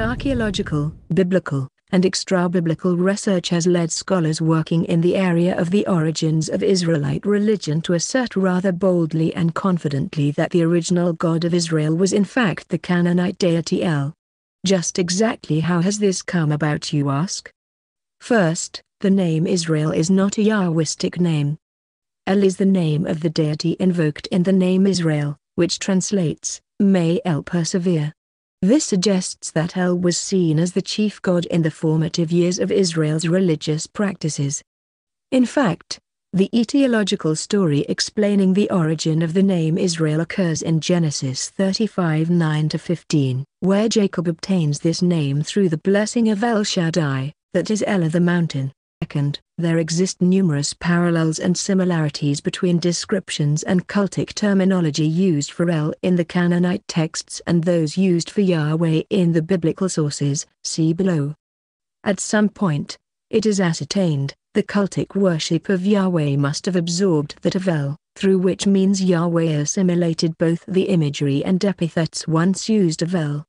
archaeological, biblical, and extra-biblical research has led scholars working in the area of the origins of Israelite religion to assert rather boldly and confidently that the original God of Israel was in fact the Canaanite deity El. Just exactly how has this come about you ask? First, the name Israel is not a Yahwistic name. El is the name of the deity invoked in the name Israel, which translates, may El persevere. This suggests that El was seen as the chief god in the formative years of Israel's religious practices. In fact, the etiological story explaining the origin of the name Israel occurs in Genesis 35 9-15, where Jacob obtains this name through the blessing of El Shaddai, that is Elah the mountain. Second, there exist numerous parallels and similarities between descriptions and cultic terminology used for El in the Canaanite texts and those used for Yahweh in the biblical sources, see below. At some point, it is ascertained, the cultic worship of Yahweh must have absorbed that of El, through which means Yahweh assimilated both the imagery and epithets once used of El.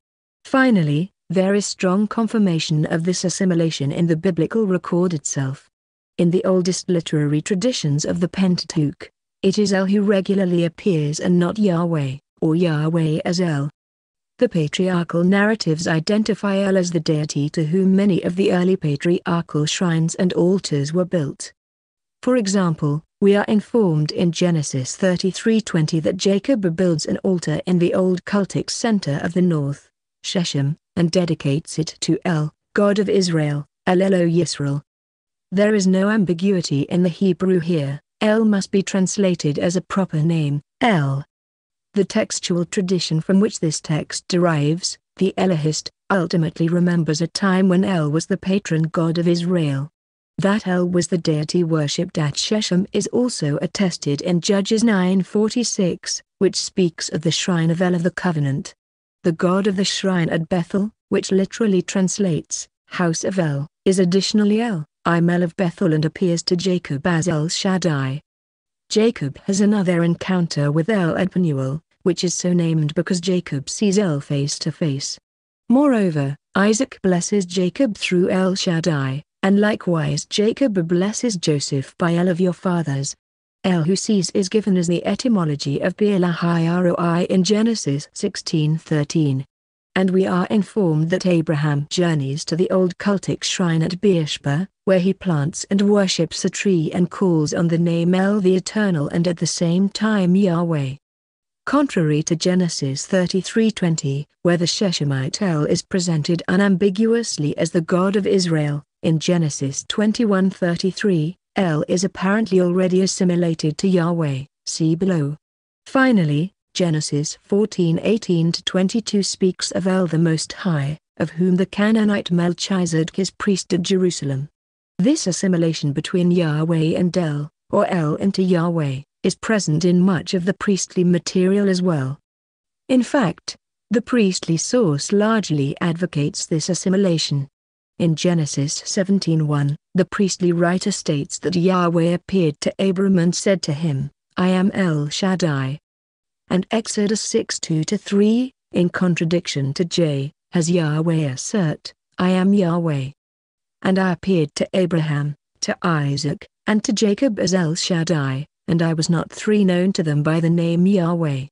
Finally, there is strong confirmation of this assimilation in the biblical record itself. In the oldest literary traditions of the Pentateuch, it is El who regularly appears and not Yahweh, or Yahweh as El. The patriarchal narratives identify El as the deity to whom many of the early patriarchal shrines and altars were built. For example, we are informed in Genesis 33:20 that Jacob builds an altar in the old cultic center of the north, Shechem, and dedicates it to El, God of Israel, El Elo Yisrael. There is no ambiguity in the Hebrew here, El must be translated as a proper name, El. The textual tradition from which this text derives, the Elohist, ultimately remembers a time when El was the patron god of Israel. That El was the deity worshipped at Shechem is also attested in Judges 9:46, which speaks of the shrine of El of the covenant. The god of the shrine at Bethel, which literally translates, House of El, is additionally El, I'm El of Bethel and appears to Jacob as El Shaddai. Jacob has another encounter with El at Penuel, which is so named because Jacob sees El face to face. Moreover, Isaac blesses Jacob through El Shaddai, and likewise Jacob blesses Joseph by El of your fathers, El Husis is given as the etymology of Beelahiroi in Genesis 16:13. And we are informed that Abraham journeys to the old cultic shrine at Beersheba, where he plants and worships a tree and calls on the name El the Eternal and at the same time Yahweh. Contrary to Genesis 33:20, where the Sheshemite El is presented unambiguously as the God of Israel, in Genesis 21:33, El is apparently already assimilated to Yahweh, see below. Finally, Genesis 14:18-22 speaks of El the Most High, of whom the Canaanite Melchizedek is priest at Jerusalem. This assimilation between Yahweh and El, or El into Yahweh, is present in much of the priestly material as well. In fact, the priestly source largely advocates this assimilation. In Genesis 17:1, the priestly writer states that Yahweh appeared to Abram and said to him, I am El Shaddai. And Exodus 6:2-3, in contradiction to J, has Yahweh assert, I am Yahweh. And I appeared to Abraham, to Isaac, and to Jacob as El Shaddai, and I was not three known to them by the name Yahweh.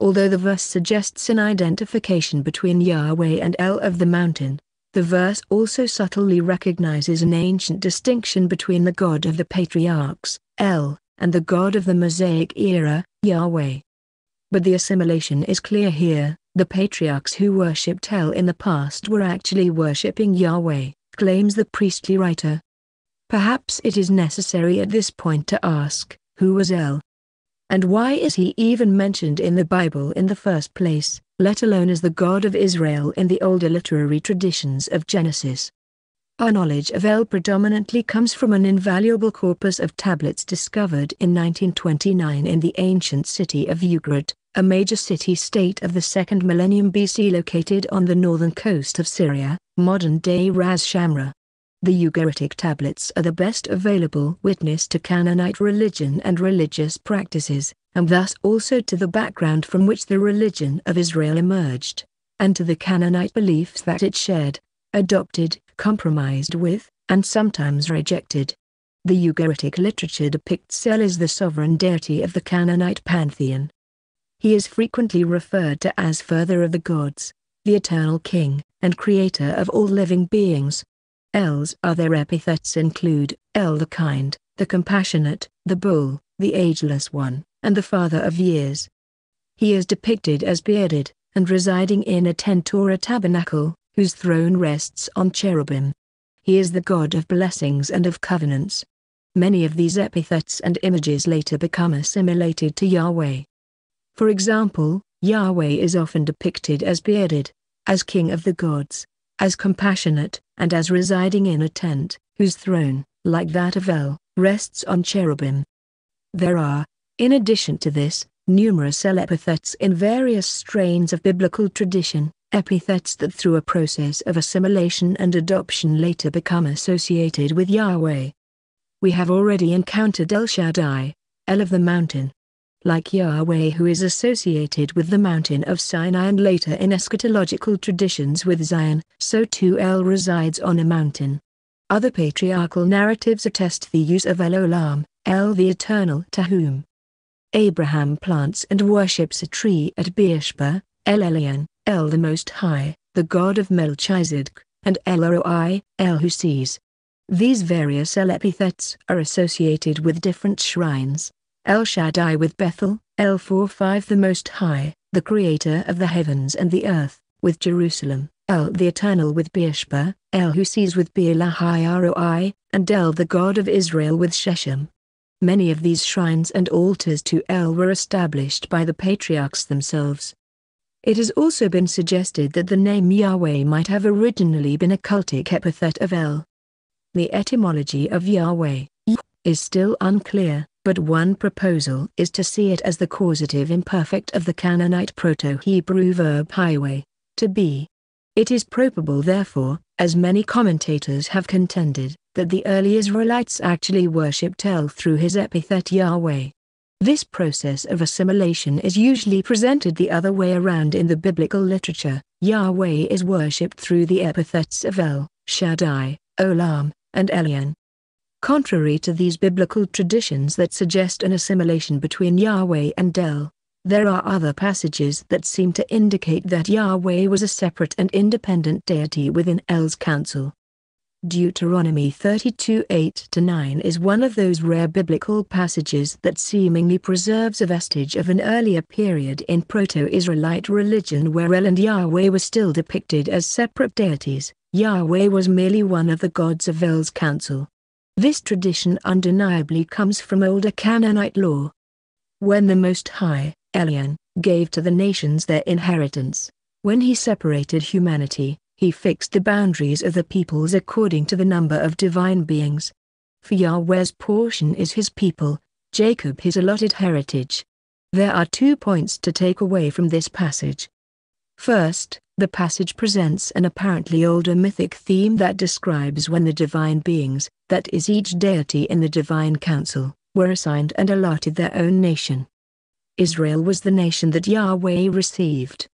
Although the verse suggests an identification between Yahweh and El of the mountain, the verse also subtly recognizes an ancient distinction between the God of the patriarchs, El, and the God of the Mosaic era, Yahweh. But the assimilation is clear here, the patriarchs who worshipped El in the past were actually worshipping Yahweh, claims the priestly writer. Perhaps it is necessary at this point to ask, who was El, and why is he even mentioned in the Bible in the first place, let alone as the God of Israel in the older literary traditions of Genesis? Our knowledge of El predominantly comes from an invaluable corpus of tablets discovered in 1929 in the ancient city of Ugarit, a major city-state of the 2nd millennium BC located on the northern coast of Syria, modern-day Ras Shamra. The Ugaritic tablets are the best available witness to Canaanite religion and religious practices, and thus also to the background from which the religion of Israel emerged, and to the Canaanite beliefs that it shared, adopted, compromised with, and sometimes rejected. The Ugaritic literature depicts Sel as the sovereign deity of the Canaanite pantheon. He is frequently referred to as Father of the Gods, the Eternal King, and Creator of all living beings, Els. Other epithets include El the kind, the compassionate, the bull, the ageless one, and the father of years. He is depicted as bearded, and residing in a tent or a tabernacle, whose throne rests on cherubim. He is the God of blessings and of covenants. Many of these epithets and images later become assimilated to Yahweh. For example, Yahweh is often depicted as bearded, as king of the gods, as compassionate, and as residing in a tent, whose throne, like that of El, rests on cherubim. There are, in addition to this, numerous El epithets in various strains of biblical tradition, epithets that through a process of assimilation and adoption later become associated with Yahweh. We have already encountered El Shaddai, El of the mountain, like Yahweh who is associated with the mountain of Sinai and later in eschatological traditions with Zion, so too El resides on a mountain. Other patriarchal narratives attest the use of El Olam, El the Eternal to whom Abraham plants and worships a tree at Beersheba, El Elyon, El the Most High, the God of Melchizedek, and El Roi, El who sees. These various El epithets are associated with different shrines, El Shaddai with Bethel, El four five the Most High, the Creator of the heavens and the earth, with Jerusalem, El the Eternal with Beersheba, El who sees with Beelahiroi, and El the God of Israel with Sheshem. Many of these shrines and altars to El were established by the patriarchs themselves. It has also been suggested that the name Yahweh might have originally been a cultic epithet of El. The etymology of Yahweh is still unclear but one proposal is to see it as the causative imperfect of the Canaanite Proto-Hebrew verb highway, to be. It is probable therefore, as many commentators have contended, that the early Israelites actually worshipped El through his epithet Yahweh. This process of assimilation is usually presented the other way around in the biblical literature, Yahweh is worshipped through the epithets of El, Shaddai, Olam, and Elion. Contrary to these biblical traditions that suggest an assimilation between Yahweh and Del, there are other passages that seem to indicate that Yahweh was a separate and independent deity within El's council. Deuteronomy 32 8-9 is one of those rare biblical passages that seemingly preserves a vestige of an earlier period in Proto-Israelite religion where El and Yahweh were still depicted as separate deities, Yahweh was merely one of the gods of El's council. This tradition undeniably comes from older Canaanite law. When the Most High, Elian, gave to the nations their inheritance, when he separated humanity, he fixed the boundaries of the peoples according to the number of divine beings. For Yahweh's portion is his people, Jacob his allotted heritage. There are two points to take away from this passage. First, the passage presents an apparently older mythic theme that describes when the divine beings, that is each deity in the divine council, were assigned and allotted their own nation. Israel was the nation that Yahweh received.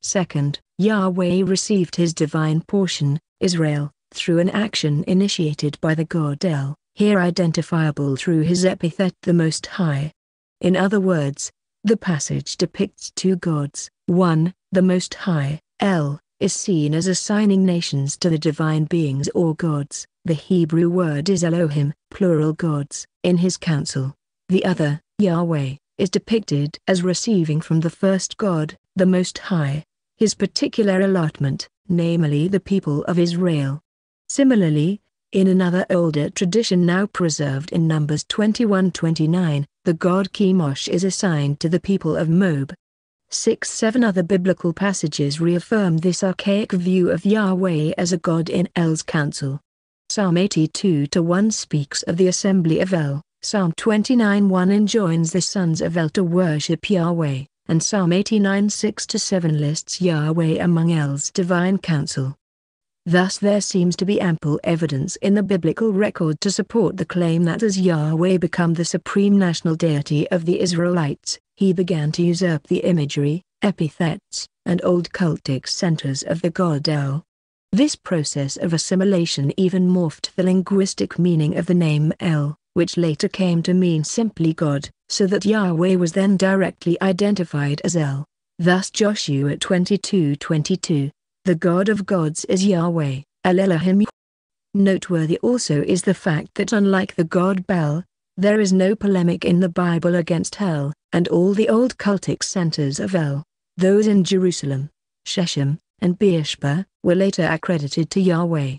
Second, Yahweh received his divine portion, Israel, through an action initiated by the god El, here identifiable through his epithet the Most High. In other words, the passage depicts two gods, one, the Most High, El, is seen as assigning nations to the divine beings or gods, the Hebrew word is Elohim, plural gods, in his council. The other, Yahweh, is depicted as receiving from the first God, the Most High, his particular allotment, namely the people of Israel. Similarly, in another older tradition now preserved in Numbers 21-29, the god Chemosh is assigned to the people of Moab. 6 7 Other biblical passages reaffirm this archaic view of Yahweh as a god in El's council. Psalm 82 1 speaks of the assembly of El, Psalm 29 1 enjoins the sons of El to worship Yahweh, and Psalm 89 6 7 lists Yahweh among El's divine council. Thus there seems to be ample evidence in the biblical record to support the claim that as Yahweh became the supreme national deity of the Israelites, he began to usurp the imagery, epithets, and old cultic centers of the god El. This process of assimilation even morphed the linguistic meaning of the name El, which later came to mean simply God, so that Yahweh was then directly identified as El. Thus Joshua 22:22 the God of gods is Yahweh, El Elohim. Noteworthy also is the fact that unlike the god Bel, there is no polemic in the Bible against hell, and all the old cultic centers of El, those in Jerusalem, Shechem, and Beersheba, were later accredited to Yahweh.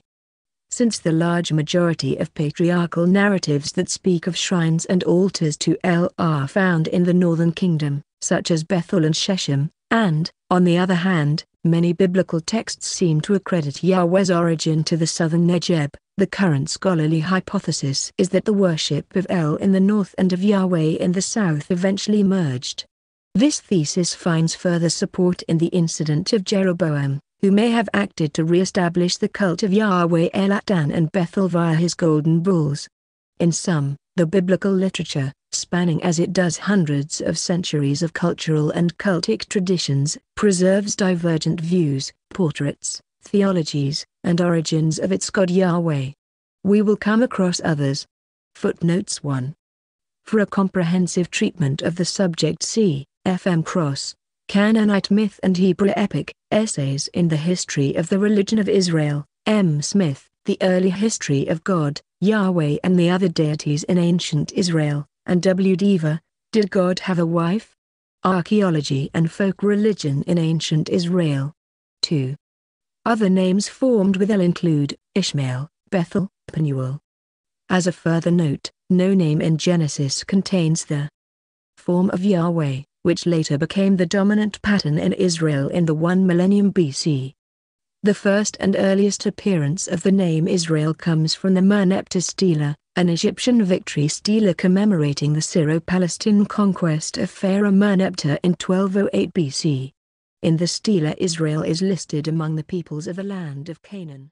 Since the large majority of patriarchal narratives that speak of shrines and altars to El are found in the northern kingdom, such as Bethel and Shechem, and, on the other hand, Many biblical texts seem to accredit Yahweh's origin to the southern Negev. The current scholarly hypothesis is that the worship of El in the north and of Yahweh in the south eventually merged. This thesis finds further support in the incident of Jeroboam, who may have acted to re-establish the cult of Yahweh El at Dan and Bethel via his golden bulls. In sum, the biblical literature, spanning as it does hundreds of centuries of cultural and cultic traditions, preserves divergent views, portraits, theologies, and origins of its God Yahweh. We will come across others. Footnotes 1. For a comprehensive treatment of the subject see, F.M. Cross, Canaanite Myth and Hebrew Epic, Essays in the History of the Religion of Israel, M. Smith, The Early History of God, Yahweh and the Other Deities in Ancient Israel, and W. Deva, Did God Have a Wife? Archaeology and Folk Religion in Ancient Israel. 2. Other names formed with El include, Ishmael, Bethel, Penuel. As a further note, no name in Genesis contains the form of Yahweh, which later became the dominant pattern in Israel in the 1 millennium BC. The first and earliest appearance of the name Israel comes from the Merneptah stela, an Egyptian victory stele commemorating the Syro-Palestine conquest of Pharaoh Merneptah in 1208 BC. In the stele, Israel is listed among the peoples of the land of Canaan.